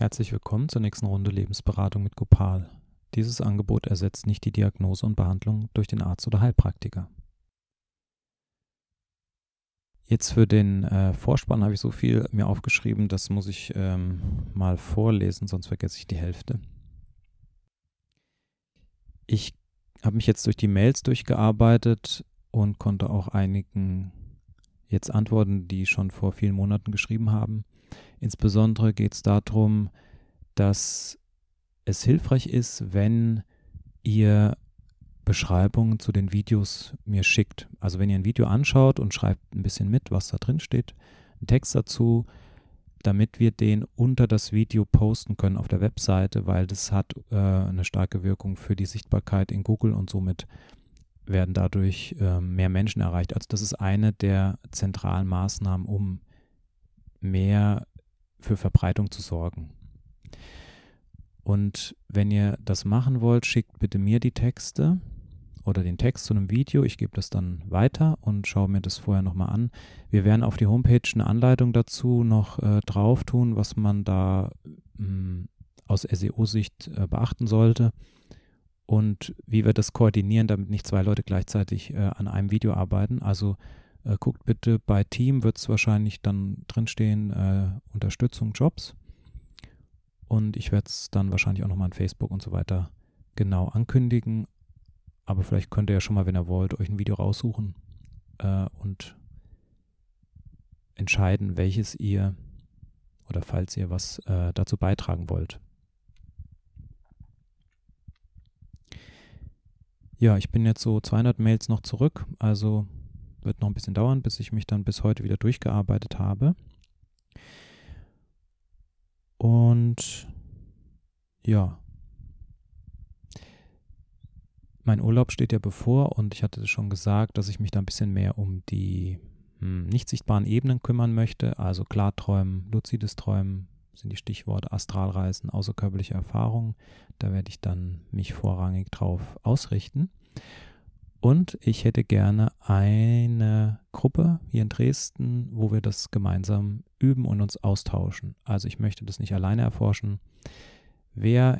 Herzlich willkommen zur nächsten Runde Lebensberatung mit Gopal. Dieses Angebot ersetzt nicht die Diagnose und Behandlung durch den Arzt oder Heilpraktiker. Jetzt für den äh, Vorspann habe ich so viel mir aufgeschrieben, das muss ich ähm, mal vorlesen, sonst vergesse ich die Hälfte. Ich habe mich jetzt durch die Mails durchgearbeitet und konnte auch einigen jetzt antworten, die schon vor vielen Monaten geschrieben haben. Insbesondere geht es darum, dass es hilfreich ist, wenn ihr Beschreibungen zu den Videos mir schickt. Also wenn ihr ein Video anschaut und schreibt ein bisschen mit, was da drin steht, einen Text dazu, damit wir den unter das Video posten können auf der Webseite, weil das hat äh, eine starke Wirkung für die Sichtbarkeit in Google und somit werden dadurch äh, mehr Menschen erreicht. Also das ist eine der zentralen Maßnahmen, um mehr für Verbreitung zu sorgen. Und wenn ihr das machen wollt, schickt bitte mir die Texte oder den Text zu einem Video. Ich gebe das dann weiter und schaue mir das vorher nochmal an. Wir werden auf die Homepage eine Anleitung dazu noch äh, drauf tun, was man da mh, hm, aus SEO-Sicht äh, beachten sollte und wie wir das koordinieren, damit nicht zwei Leute gleichzeitig äh, an einem Video arbeiten. Also äh, guckt bitte bei Team, wird es wahrscheinlich dann drinstehen, äh, Unterstützung, Jobs. Und ich werde es dann wahrscheinlich auch nochmal an Facebook und so weiter genau ankündigen. Aber vielleicht könnt ihr ja schon mal, wenn ihr wollt, euch ein Video raussuchen äh, und entscheiden, welches ihr oder falls ihr was äh, dazu beitragen wollt. Ja, ich bin jetzt so 200 Mails noch zurück, also wird noch ein bisschen dauern, bis ich mich dann bis heute wieder durchgearbeitet habe. Und ja, mein Urlaub steht ja bevor und ich hatte schon gesagt, dass ich mich da ein bisschen mehr um die hm, nicht sichtbaren Ebenen kümmern möchte. Also Klarträumen, lucides Träumen sind die Stichworte Astralreisen, außerkörperliche Erfahrungen. Da werde ich dann mich vorrangig drauf ausrichten. Und ich hätte gerne eine Gruppe hier in Dresden, wo wir das gemeinsam üben und uns austauschen. Also ich möchte das nicht alleine erforschen. Wer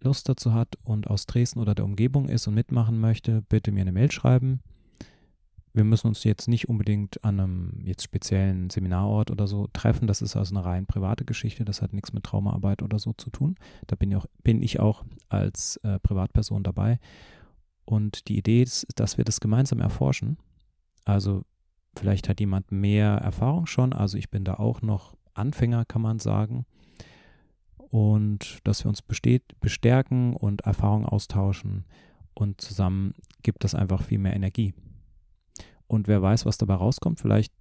Lust dazu hat und aus Dresden oder der Umgebung ist und mitmachen möchte, bitte mir eine Mail schreiben. Wir müssen uns jetzt nicht unbedingt an einem jetzt speziellen Seminarort oder so treffen. Das ist also eine rein private Geschichte. Das hat nichts mit Traumaarbeit oder so zu tun. Da bin ich auch, bin ich auch als äh, Privatperson dabei. Und die Idee ist, dass wir das gemeinsam erforschen. Also vielleicht hat jemand mehr Erfahrung schon, also ich bin da auch noch Anfänger, kann man sagen. Und dass wir uns bestärken und Erfahrung austauschen und zusammen gibt das einfach viel mehr Energie. Und wer weiß, was dabei rauskommt, vielleicht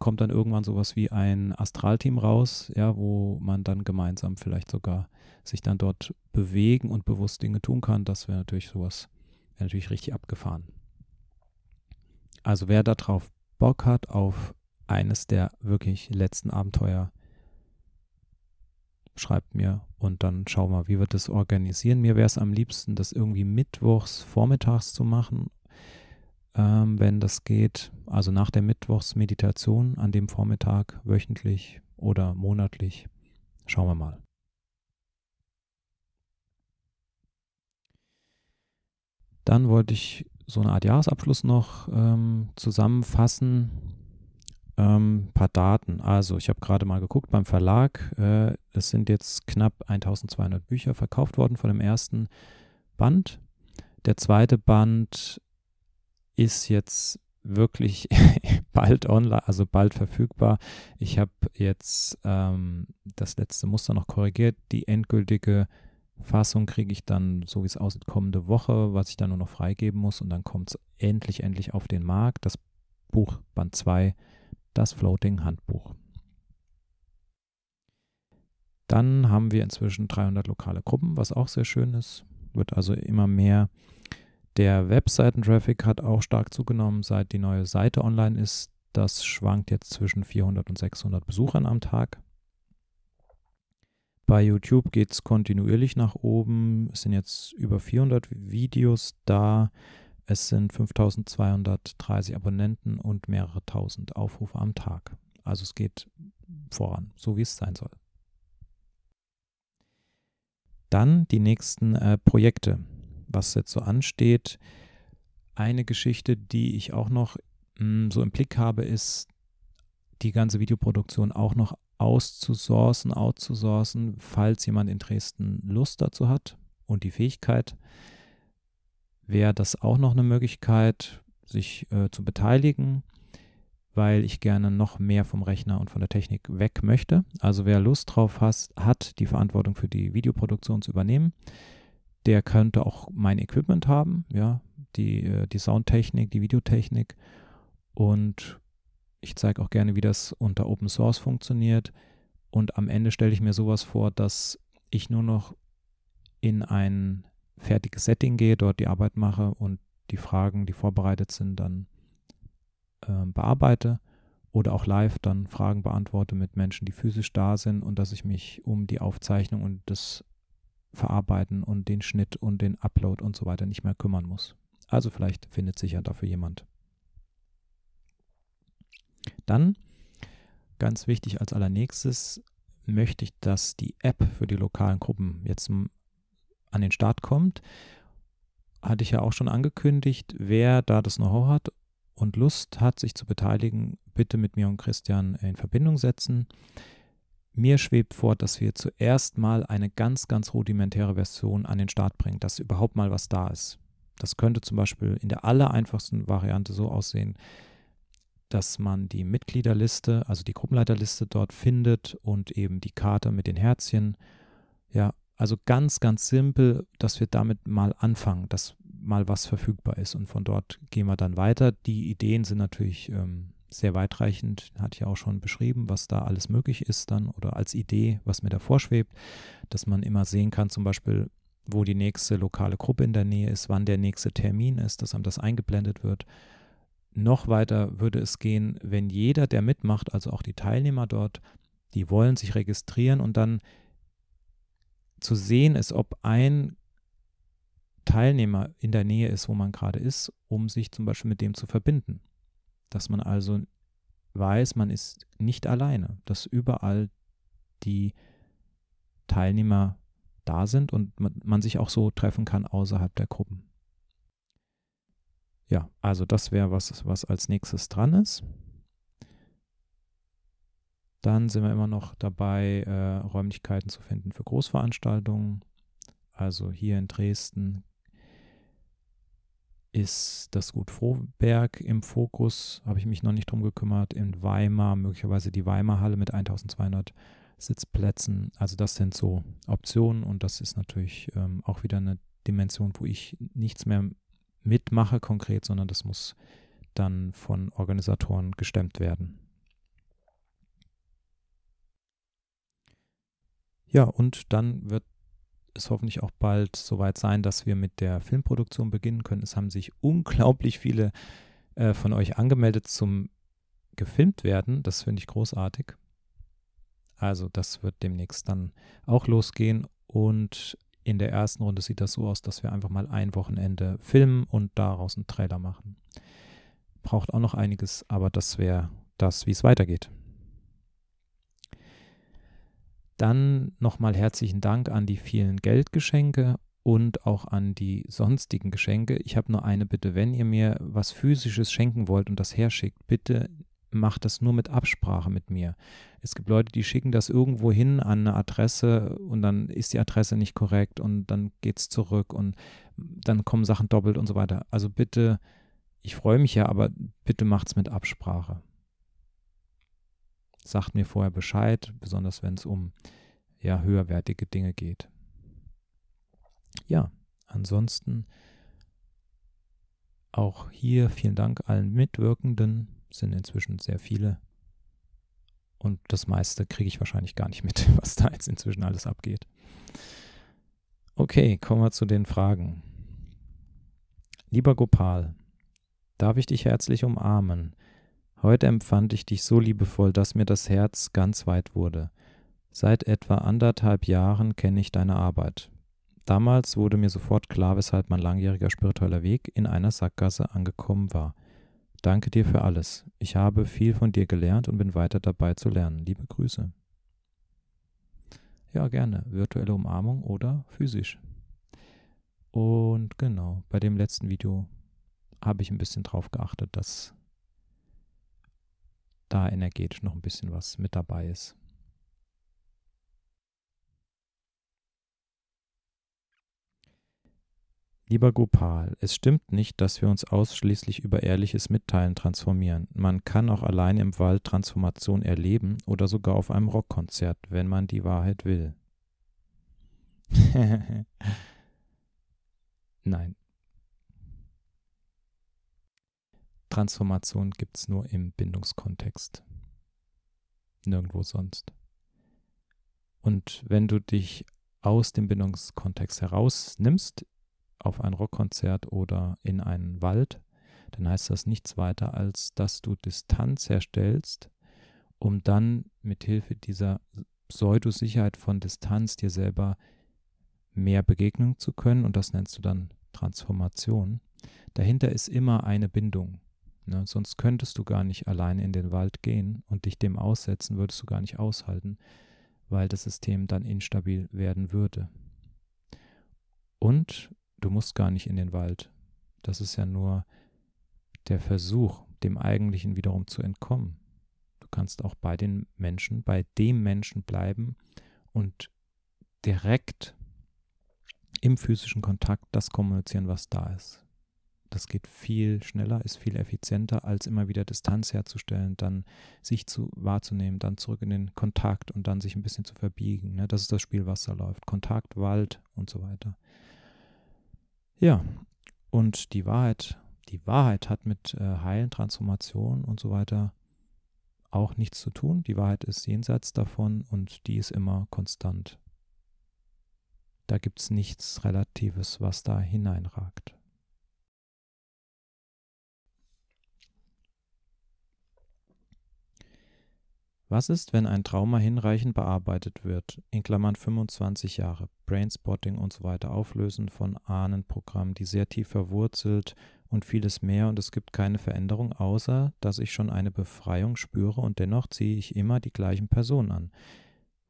kommt dann irgendwann sowas wie ein Astralteam raus, ja, wo man dann gemeinsam vielleicht sogar sich dann dort bewegen und bewusst Dinge tun kann. Das wäre natürlich sowas Wäre natürlich richtig abgefahren. Also wer darauf Bock hat auf eines der wirklich letzten Abenteuer, schreibt mir und dann schauen wir, wie wir das organisieren. Mir wäre es am liebsten, das irgendwie mittwochs vormittags zu machen, ähm, wenn das geht. Also nach der Mittwochsmeditation an dem Vormittag wöchentlich oder monatlich. Schauen wir mal. Dann wollte ich so eine Art Jahresabschluss noch ähm, zusammenfassen. Ähm, paar Daten. Also, ich habe gerade mal geguckt beim Verlag. Äh, es sind jetzt knapp 1200 Bücher verkauft worden von dem ersten Band. Der zweite Band ist jetzt wirklich bald online, also bald verfügbar. Ich habe jetzt ähm, das letzte Muster noch korrigiert. Die endgültige Fassung kriege ich dann, so wie es aussieht, kommende Woche, was ich dann nur noch freigeben muss und dann kommt es endlich, endlich auf den Markt. Das Buch Band 2, das Floating Handbuch. Dann haben wir inzwischen 300 lokale Gruppen, was auch sehr schön ist. Wird also immer mehr. Der Webseitentraffic hat auch stark zugenommen, seit die neue Seite online ist. Das schwankt jetzt zwischen 400 und 600 Besuchern am Tag. Bei YouTube geht es kontinuierlich nach oben. Es sind jetzt über 400 Videos da. Es sind 5230 Abonnenten und mehrere tausend Aufrufe am Tag. Also es geht voran, so wie es sein soll. Dann die nächsten äh, Projekte, was jetzt so ansteht. Eine Geschichte, die ich auch noch mh, hm, so im Blick habe, ist die ganze Videoproduktion auch noch auszusourcen, outzusourcen, falls jemand in Dresden Lust dazu hat und die Fähigkeit, wäre das auch noch eine Möglichkeit, sich äh, zu beteiligen, weil ich gerne noch mehr vom Rechner und von der Technik weg möchte. Also wer Lust drauf has, hat, die Verantwortung für die Videoproduktion zu übernehmen, der könnte auch mein Equipment haben, ja, die, äh, die Soundtechnik, die Videotechnik und ich zeige auch gerne, wie das unter Open Source funktioniert. Und am Ende stelle ich mir sowas vor, dass ich nur noch in ein fertiges Setting gehe, dort die Arbeit mache und die Fragen, die vorbereitet sind, dann äh, bearbeite oder auch live dann Fragen beantworte mit Menschen, die physisch da sind und dass ich mich um die Aufzeichnung und das Verarbeiten und den Schnitt und den Upload und so weiter nicht mehr kümmern muss. Also vielleicht findet sich ja dafür jemand. Dann, ganz wichtig als allernächstes, möchte ich, dass die App für die lokalen Gruppen jetzt an den Start kommt. Hatte ich ja auch schon angekündigt, wer da das Know-how hat und Lust hat, sich zu beteiligen, bitte mit mir und Christian in Verbindung setzen. Mir schwebt vor, dass wir zuerst mal eine ganz, ganz rudimentäre Version an den Start bringen, dass überhaupt mal was da ist. Das könnte zum Beispiel in der allereinfachsten Variante so aussehen, dass man die Mitgliederliste, also die Gruppenleiterliste dort findet und eben die Karte mit den Herzchen. Ja, also ganz, ganz simpel, dass wir damit mal anfangen, dass mal was verfügbar ist und von dort gehen wir dann weiter. Die Ideen sind natürlich ähm, sehr weitreichend, hatte ich auch schon beschrieben, was da alles möglich ist dann oder als Idee, was mir da vorschwebt, dass man immer sehen kann, zum Beispiel, wo die nächste lokale Gruppe in der Nähe ist, wann der nächste Termin ist, dass einem das eingeblendet wird. Noch weiter würde es gehen, wenn jeder, der mitmacht, also auch die Teilnehmer dort, die wollen sich registrieren und dann zu sehen ist, ob ein Teilnehmer in der Nähe ist, wo man gerade ist, um sich zum Beispiel mit dem zu verbinden. Dass man also weiß, man ist nicht alleine, dass überall die Teilnehmer da sind und man, sich auch so treffen kann außerhalb der Gruppen. Ja, also das wäre was, was als nächstes dran ist. Dann sind wir immer noch dabei, äh, Räumlichkeiten zu finden für Großveranstaltungen. Also hier in Dresden ist das Gut Frohberg im Fokus, habe ich mich noch nicht drum gekümmert. In Weimar, möglicherweise die Weimar Halle mit 1200 Sitzplätzen. Also das sind so Optionen und das ist natürlich ähm, auch wieder eine Dimension, wo ich nichts mehr mitmache konkret, sondern das muss dann von Organisatoren gestemmt werden. Ja, und dann wird es hoffentlich auch bald soweit sein, dass wir mit der Filmproduktion beginnen können. Es haben sich unglaublich viele äh, von euch angemeldet zum gefilmt werden. Das finde ich großartig. Also das wird demnächst dann auch losgehen und in der ersten Runde sieht das so aus, dass wir einfach mal ein Wochenende filmen und daraus einen Trailer machen. Braucht auch noch einiges, aber das wäre das, wie es weitergeht. Dann nochmal herzlichen Dank an die vielen Geldgeschenke und auch an die sonstigen Geschenke. Ich habe nur eine Bitte, wenn ihr mir was physisches schenken wollt und das herschickt, bitte macht das nur mit Absprache mit mir. Es gibt Leute, die schicken das irgendwo hin an eine Adresse und dann ist die Adresse nicht korrekt und dann geht es zurück und dann kommen Sachen doppelt und so weiter. Also bitte, ich freue mich ja, aber bitte macht es mit Absprache. Sagt mir vorher Bescheid, besonders wenn es um ja, höherwertige Dinge geht. Ja, ansonsten auch hier vielen Dank allen Mitwirkenden sind inzwischen sehr viele. Und das meiste kriege ich wahrscheinlich gar nicht mit, was da jetzt inzwischen alles abgeht. Okay, kommen wir zu den Fragen. Lieber Gopal, darf ich dich herzlich umarmen? Heute empfand ich dich so liebevoll, dass mir das Herz ganz weit wurde. Seit etwa anderthalb Jahren kenne ich deine Arbeit. Damals wurde mir sofort klar, weshalb mein langjähriger spiritueller Weg in einer Sackgasse angekommen war – Danke dir für alles. Ich habe viel von dir gelernt und bin weiter dabei zu lernen. Liebe Grüße. Ja, gerne. Virtuelle Umarmung oder physisch. Und genau, bei dem letzten Video habe ich ein bisschen drauf geachtet, dass da energetisch noch ein bisschen was mit dabei ist. Lieber Gopal, es stimmt nicht, dass wir uns ausschließlich über ehrliches Mitteilen transformieren. Man kann auch allein im Wald Transformation erleben oder sogar auf einem Rockkonzert, wenn man die Wahrheit will. Nein. Transformation gibt es nur im Bindungskontext. Nirgendwo sonst. Und wenn du dich aus dem Bindungskontext herausnimmst, auf ein Rockkonzert oder in einen Wald, dann heißt das nichts weiter, als dass du Distanz herstellst, um dann mit Hilfe dieser Pseudosicherheit von Distanz dir selber mehr begegnen zu können und das nennst du dann Transformation. Dahinter ist immer eine Bindung. Ne? Sonst könntest du gar nicht allein in den Wald gehen und dich dem aussetzen, würdest du gar nicht aushalten, weil das System dann instabil werden würde. Und du musst gar nicht in den Wald. Das ist ja nur der Versuch, dem Eigentlichen wiederum zu entkommen. Du kannst auch bei den Menschen, bei dem Menschen bleiben und direkt im physischen Kontakt das kommunizieren, was da ist. Das geht viel schneller, ist viel effizienter, als immer wieder Distanz herzustellen, dann sich zu wahrzunehmen, dann zurück in den Kontakt und dann sich ein bisschen zu verbiegen. Ne? Das ist das Spiel, was da läuft. Kontakt, Wald und so weiter. Ja, und die Wahrheit, die Wahrheit hat mit äh, Heilen, Transformationen und so weiter auch nichts zu tun. Die Wahrheit ist jenseits davon und die ist immer konstant. Da gibt es nichts Relatives, was da hineinragt. Was ist, wenn ein Trauma hinreichend bearbeitet wird, in Klammern 25 Jahre, Brainspotting und so weiter, Auflösen von Ahnenprogrammen, die sehr tief verwurzelt und vieles mehr und es gibt keine Veränderung, außer dass ich schon eine Befreiung spüre und dennoch ziehe ich immer die gleichen Personen an,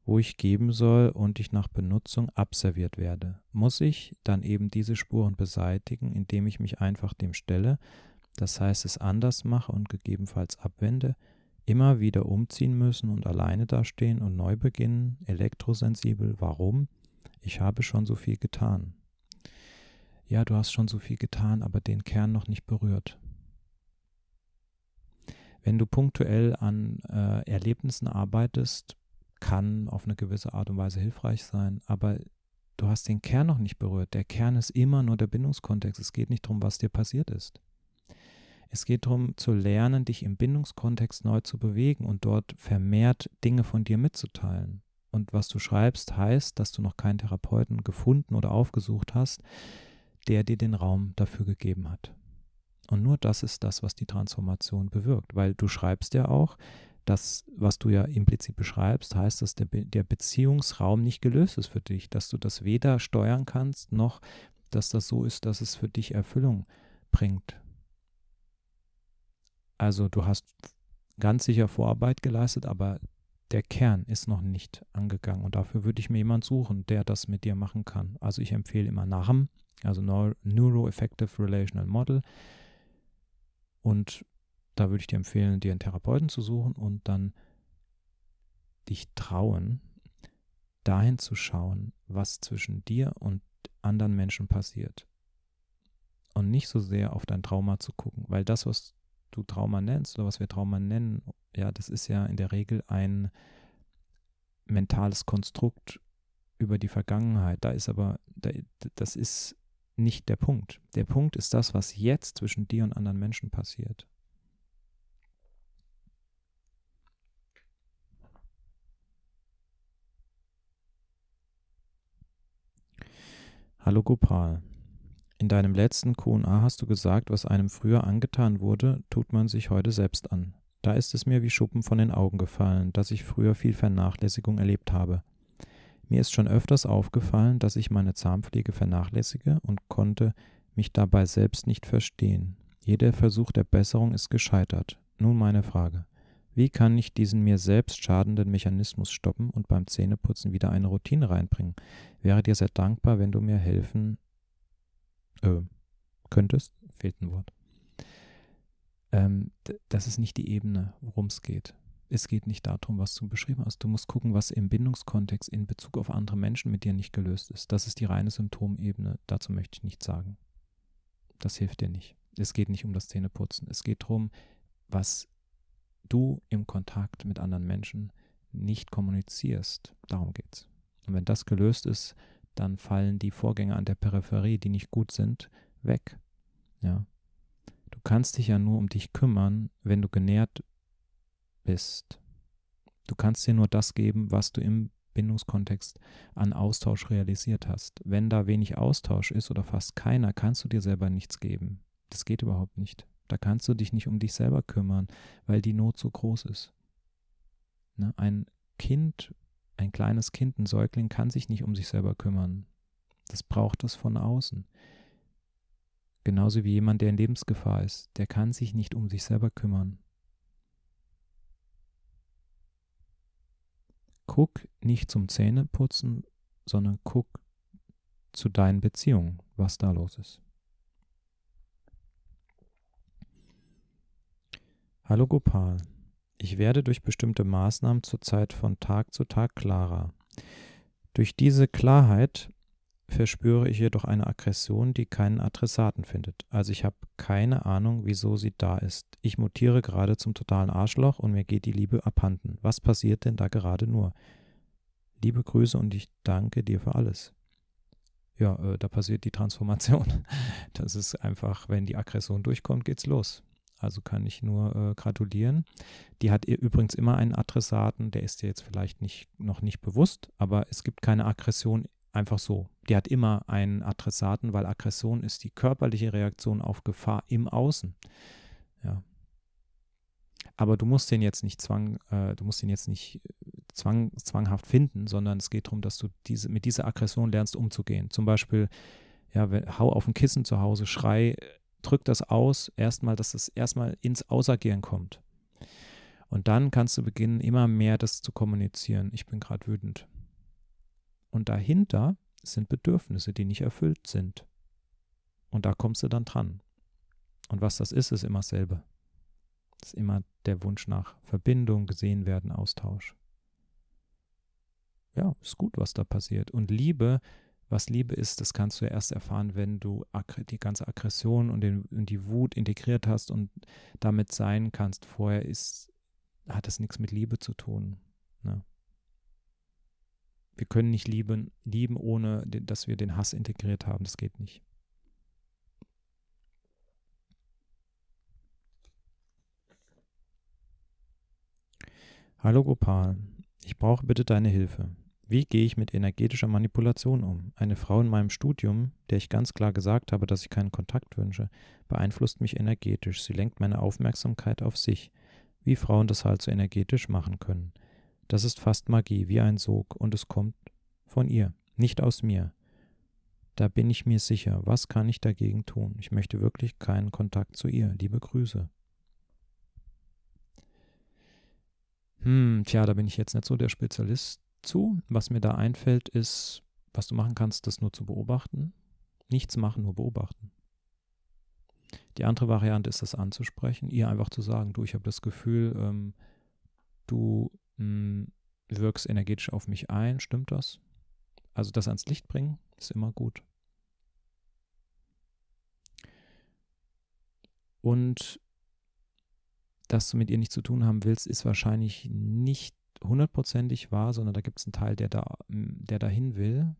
wo ich geben soll und ich nach Benutzung abserviert werde. Muss ich dann eben diese Spuren beseitigen, indem ich mich einfach dem stelle, das heißt es anders mache und gegebenenfalls abwende, immer wieder umziehen müssen und alleine dastehen und neu beginnen, elektrosensibel, warum? Ich habe schon so viel getan. Ja, du hast schon so viel getan, aber den Kern noch nicht berührt. Wenn du punktuell an äh, Erlebnissen arbeitest, kann auf eine gewisse Art und Weise hilfreich sein, aber du hast den Kern noch nicht berührt. Der Kern ist immer nur der Bindungskontext. Es geht nicht darum, was dir passiert ist. Es geht darum, zu lernen, dich im Bindungskontext neu zu bewegen und dort vermehrt Dinge von dir mitzuteilen. Und was du schreibst, heißt, dass du noch keinen Therapeuten gefunden oder aufgesucht hast, der dir den Raum dafür gegeben hat. Und nur das ist das, was die Transformation bewirkt, weil du schreibst ja auch, das, was du ja implizit beschreibst, heißt, dass der, Be der Beziehungsraum nicht gelöst ist für dich, dass du das weder steuern kannst, noch dass das so ist, dass es für dich Erfüllung bringt. Also du hast ganz sicher Vorarbeit geleistet, aber der Kern ist noch nicht angegangen. Und dafür würde ich mir jemanden suchen, der das mit dir machen kann. Also ich empfehle immer NARM, also Neuro-Effective Relational Model. Und da würde ich dir empfehlen, dir einen Therapeuten zu suchen und dann dich trauen, dahin zu schauen, was zwischen dir und anderen Menschen passiert. Und nicht so sehr auf dein Trauma zu gucken, weil das, was du Trauma nennst oder was wir Trauma nennen, ja, das ist ja in der Regel ein mentales Konstrukt über die Vergangenheit. Da ist aber, da, das ist nicht der Punkt. Der Punkt ist das, was jetzt zwischen dir und anderen Menschen passiert. Hallo Gopal. In deinem letzten QA hast du gesagt, was einem früher angetan wurde, tut man sich heute selbst an. Da ist es mir wie Schuppen von den Augen gefallen, dass ich früher viel Vernachlässigung erlebt habe. Mir ist schon öfters aufgefallen, dass ich meine Zahnpflege vernachlässige und konnte mich dabei selbst nicht verstehen. Jeder Versuch der Besserung ist gescheitert. Nun meine Frage. Wie kann ich diesen mir selbst schadenden Mechanismus stoppen und beim Zähneputzen wieder eine Routine reinbringen? Wäre dir sehr dankbar, wenn du mir helfen äh, könntest, fehlt ein Wort, ähm, das ist nicht die Ebene, worum es geht. Es geht nicht darum, was du beschrieben hast. Du musst gucken, was im Bindungskontext in Bezug auf andere Menschen mit dir nicht gelöst ist. Das ist die reine Symptomebene. Dazu möchte ich nichts sagen. Das hilft dir nicht. Es geht nicht um das Zähneputzen. Es geht darum, was du im Kontakt mit anderen Menschen nicht kommunizierst. Darum geht's. Und wenn das gelöst ist, dann fallen die Vorgänge an der Peripherie, die nicht gut sind, weg. Ja. Du kannst dich ja nur um dich kümmern, wenn du genährt bist. Du kannst dir nur das geben, was du im Bindungskontext an Austausch realisiert hast. Wenn da wenig Austausch ist oder fast keiner, kannst du dir selber nichts geben. Das geht überhaupt nicht. Da kannst du dich nicht um dich selber kümmern, weil die Not so groß ist. Ne? Ein Kind ein kleines Kind, ein Säugling kann sich nicht um sich selber kümmern. Das braucht es von außen. Genauso wie jemand, der in Lebensgefahr ist, der kann sich nicht um sich selber kümmern. Guck nicht zum Zähneputzen, sondern guck zu deinen Beziehungen, was da los ist. Hallo Gopal. Ich werde durch bestimmte Maßnahmen zurzeit von Tag zu Tag klarer. Durch diese Klarheit verspüre ich jedoch eine Aggression, die keinen Adressaten findet. Also ich habe keine Ahnung, wieso sie da ist. Ich mutiere gerade zum totalen Arschloch und mir geht die Liebe abhanden. Was passiert denn da gerade nur? Liebe Grüße und ich danke dir für alles. Ja, äh, da passiert die Transformation. Das ist einfach, wenn die Aggression durchkommt, geht's los. Also kann ich nur äh, gratulieren. Die hat übrigens immer einen Adressaten, der ist dir jetzt vielleicht nicht, noch nicht bewusst, aber es gibt keine Aggression einfach so. Die hat immer einen Adressaten, weil Aggression ist die körperliche Reaktion auf Gefahr im Außen. Ja. Aber du musst den jetzt nicht zwang, äh, du musst den jetzt nicht äh, zwang, zwanghaft finden, sondern es geht darum, dass du diese, mit dieser Aggression lernst umzugehen. Zum Beispiel, ja, hau auf ein Kissen zu Hause, schrei äh, drückt das aus, erstmal, dass es erstmal ins Ausagieren kommt. Und dann kannst du beginnen, immer mehr das zu kommunizieren. Ich bin gerade wütend. Und dahinter sind Bedürfnisse, die nicht erfüllt sind. Und da kommst du dann dran. Und was das ist, ist immer dasselbe. Das ist immer der Wunsch nach Verbindung, gesehen werden, Austausch. Ja, ist gut, was da passiert. Und Liebe was Liebe ist, das kannst du ja erst erfahren, wenn du die ganze Aggression und, den, und die Wut integriert hast und damit sein kannst. Vorher ist, hat das nichts mit Liebe zu tun. Ne? Wir können nicht lieben, lieben, ohne dass wir den Hass integriert haben. Das geht nicht. Hallo Gopal, ich brauche bitte deine Hilfe. Wie gehe ich mit energetischer Manipulation um? Eine Frau in meinem Studium, der ich ganz klar gesagt habe, dass ich keinen Kontakt wünsche, beeinflusst mich energetisch. Sie lenkt meine Aufmerksamkeit auf sich, wie Frauen das halt so energetisch machen können. Das ist fast Magie, wie ein Sog, und es kommt von ihr, nicht aus mir. Da bin ich mir sicher. Was kann ich dagegen tun? Ich möchte wirklich keinen Kontakt zu ihr. Liebe Grüße. Hm, tja, da bin ich jetzt nicht so der Spezialist zu. Was mir da einfällt, ist, was du machen kannst, das nur zu beobachten. Nichts machen, nur beobachten. Die andere Variante ist, das anzusprechen, ihr einfach zu sagen, du, ich habe das Gefühl, ähm, du mh, hm, wirkst energetisch auf mich ein, stimmt das? Also das ans Licht bringen, ist immer gut. Und dass du mit ihr nichts zu tun haben willst, ist wahrscheinlich nicht hundertprozentig wahr, sondern da gibt es einen Teil, der da, der dahin will.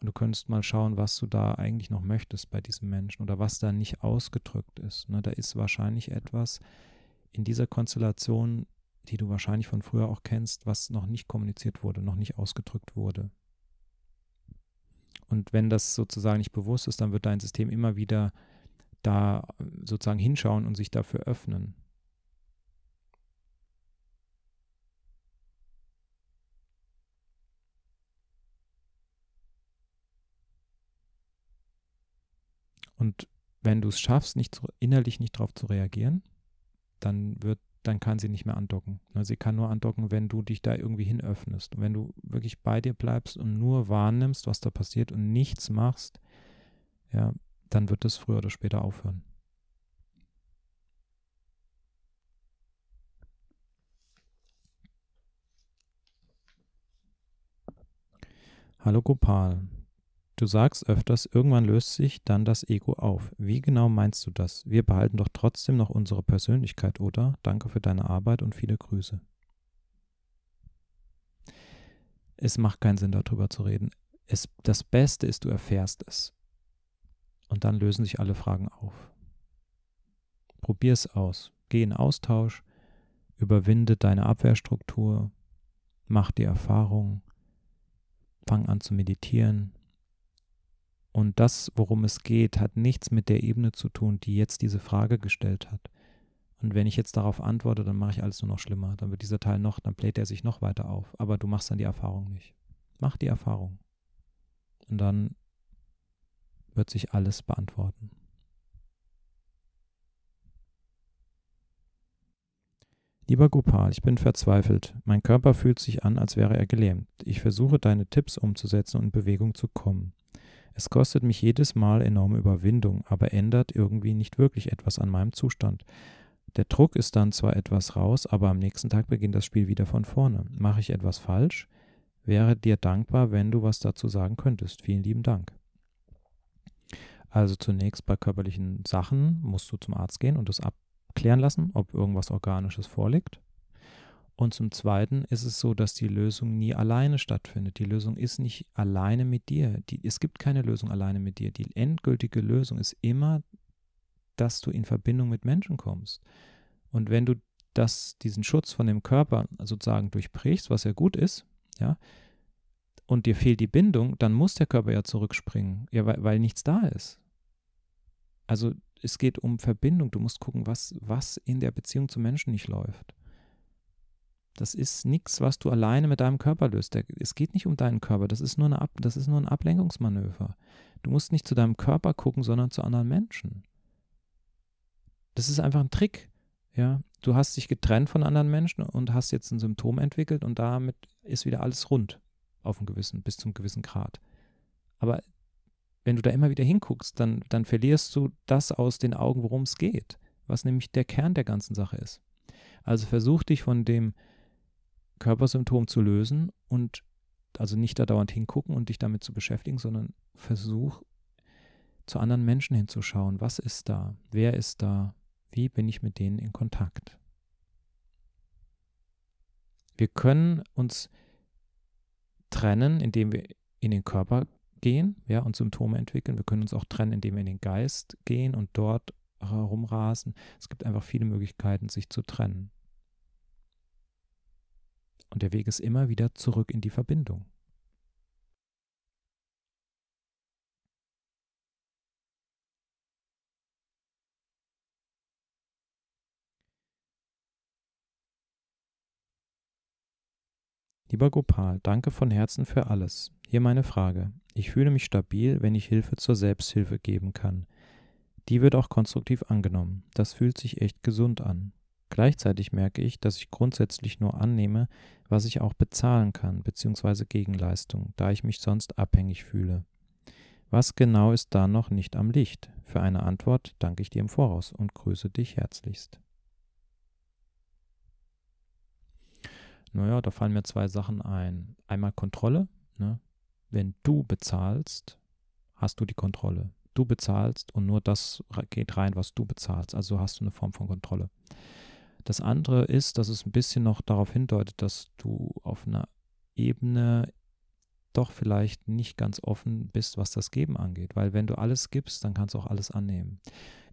Und du könntest mal schauen, was du da eigentlich noch möchtest bei diesem Menschen oder was da nicht ausgedrückt ist. Ne, da ist wahrscheinlich etwas in dieser Konstellation, die du wahrscheinlich von früher auch kennst, was noch nicht kommuniziert wurde, noch nicht ausgedrückt wurde. Und wenn das sozusagen nicht bewusst ist, dann wird dein System immer wieder da äh, sozusagen hinschauen und sich dafür öffnen. Und wenn du es schaffst, nicht zu, innerlich nicht darauf zu reagieren, dann wird, dann kann sie nicht mehr andocken. Ne, sie kann nur andocken, wenn du dich da irgendwie hinöffnest. Und wenn du wirklich bei dir bleibst und nur wahrnimmst, was da passiert und nichts machst, ja, dann wird das früher oder später aufhören. Hallo Gopal. Du sagst öfters, irgendwann löst sich dann das Ego auf. Wie genau meinst du das? Wir behalten doch trotzdem noch unsere Persönlichkeit, oder? Danke für deine Arbeit und viele Grüße. Es macht keinen Sinn, darüber zu reden. Es, das Beste ist, du erfährst es. Und dann lösen sich alle Fragen auf. Probier es aus. Geh in Austausch. Überwinde deine Abwehrstruktur. Mach die Erfahrung. Fang an zu meditieren, und das, worum es geht, hat nichts mit der Ebene zu tun, die jetzt diese Frage gestellt hat. Und wenn ich jetzt darauf antworte, dann mache ich alles nur noch schlimmer. Dann wird dieser Teil noch, dann bläht er sich noch weiter auf. Aber du machst dann die Erfahrung nicht. Mach die Erfahrung. Und dann wird sich alles beantworten. Lieber Gopal, ich bin verzweifelt. Mein Körper fühlt sich an, als wäre er gelähmt. Ich versuche, deine Tipps umzusetzen und in Bewegung zu kommen. Es kostet mich jedes Mal enorme Überwindung, aber ändert irgendwie nicht wirklich etwas an meinem Zustand. Der Druck ist dann zwar etwas raus, aber am nächsten Tag beginnt das Spiel wieder von vorne. Mache ich etwas falsch? Wäre dir dankbar, wenn du was dazu sagen könntest. Vielen lieben Dank. Also zunächst bei körperlichen Sachen musst du zum Arzt gehen und das abklären lassen, ob irgendwas Organisches vorliegt. Und zum Zweiten ist es so, dass die Lösung nie alleine stattfindet. Die Lösung ist nicht alleine mit dir. Die, es gibt keine Lösung alleine mit dir. Die endgültige Lösung ist immer, dass du in Verbindung mit Menschen kommst. Und wenn du das, diesen Schutz von dem Körper sozusagen durchbrichst, was ja gut ist, ja, und dir fehlt die Bindung, dann muss der Körper ja zurückspringen, ja, weil, weil nichts da ist. Also es geht um Verbindung. Du musst gucken, was, was in der Beziehung zu Menschen nicht läuft. Das ist nichts, was du alleine mit deinem Körper löst. Der, es geht nicht um deinen Körper, das ist, nur eine Ab, das ist nur ein Ablenkungsmanöver. Du musst nicht zu deinem Körper gucken, sondern zu anderen Menschen. Das ist einfach ein Trick. Ja? Du hast dich getrennt von anderen Menschen und hast jetzt ein Symptom entwickelt und damit ist wieder alles rund auf einem gewissen, bis zum gewissen Grad. Aber wenn du da immer wieder hinguckst, dann, dann verlierst du das aus den Augen, worum es geht, was nämlich der Kern der ganzen Sache ist. Also versuch dich von dem Körpersymptom zu lösen und also nicht da dauernd hingucken und dich damit zu beschäftigen, sondern versuch zu anderen Menschen hinzuschauen. Was ist da? Wer ist da? Wie bin ich mit denen in Kontakt? Wir können uns trennen, indem wir in den Körper gehen ja, und Symptome entwickeln. Wir können uns auch trennen, indem wir in den Geist gehen und dort herumrasen. Es gibt einfach viele Möglichkeiten, sich zu trennen. Und der Weg ist immer wieder zurück in die Verbindung. Lieber Gopal, danke von Herzen für alles. Hier meine Frage. Ich fühle mich stabil, wenn ich Hilfe zur Selbsthilfe geben kann. Die wird auch konstruktiv angenommen. Das fühlt sich echt gesund an. Gleichzeitig merke ich, dass ich grundsätzlich nur annehme, was ich auch bezahlen kann bzw. Gegenleistung, da ich mich sonst abhängig fühle. Was genau ist da noch nicht am Licht? Für eine Antwort danke ich dir im Voraus und grüße dich herzlichst. Naja, da fallen mir zwei Sachen ein. Einmal Kontrolle. Ne? Wenn du bezahlst, hast du die Kontrolle. Du bezahlst und nur das geht rein, was du bezahlst. Also hast du eine Form von Kontrolle. Das andere ist, dass es ein bisschen noch darauf hindeutet, dass du auf einer Ebene doch vielleicht nicht ganz offen bist, was das Geben angeht. Weil wenn du alles gibst, dann kannst du auch alles annehmen.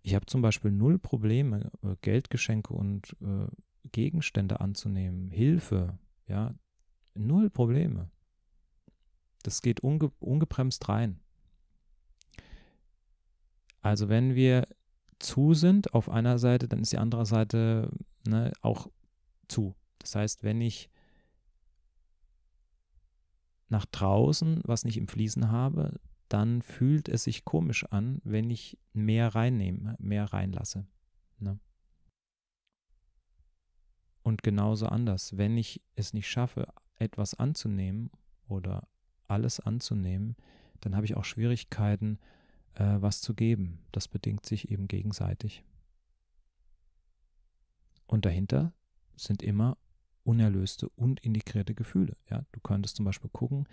Ich habe zum Beispiel null Probleme, äh, Geldgeschenke und äh, Gegenstände anzunehmen, Hilfe, ja, null Probleme. Das geht unge ungebremst rein. Also wenn wir zu sind auf einer Seite, dann ist die andere Seite ne, auch zu. Das heißt, wenn ich nach draußen was nicht im Fließen habe, dann fühlt es sich komisch an, wenn ich mehr reinnehme, mehr reinlasse. Ne? Und genauso anders, wenn ich es nicht schaffe, etwas anzunehmen oder alles anzunehmen, dann habe ich auch Schwierigkeiten, äh, was zu geben. Das bedingt sich eben gegenseitig. Und dahinter sind immer unerlöste und integrierte Gefühle. Ja, du könntest zum Beispiel gucken,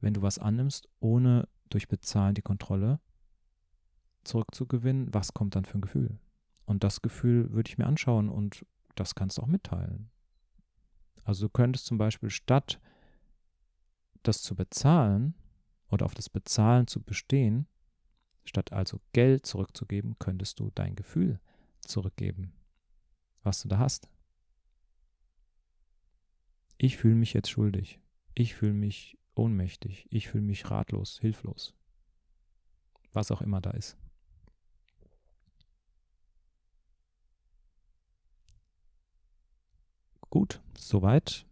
wenn du was annimmst, ohne durch Bezahlen die Kontrolle zurückzugewinnen, was kommt dann für ein Gefühl? Und das Gefühl würde ich mir anschauen und das kannst du auch mitteilen. Also du könntest zum Beispiel statt das zu bezahlen oder auf das Bezahlen zu bestehen, Statt also Geld zurückzugeben, könntest du dein Gefühl zurückgeben, was du da hast. Ich fühle mich jetzt schuldig. Ich fühle mich ohnmächtig. Ich fühle mich ratlos, hilflos. Was auch immer da ist. Gut, soweit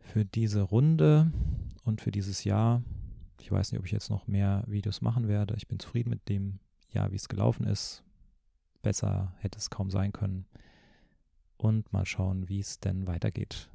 für diese Runde und für dieses Jahr. Ich weiß nicht, ob ich jetzt noch mehr Videos machen werde. Ich bin zufrieden mit dem Jahr, wie es gelaufen ist. Besser hätte es kaum sein können. Und mal schauen, wie es denn weitergeht.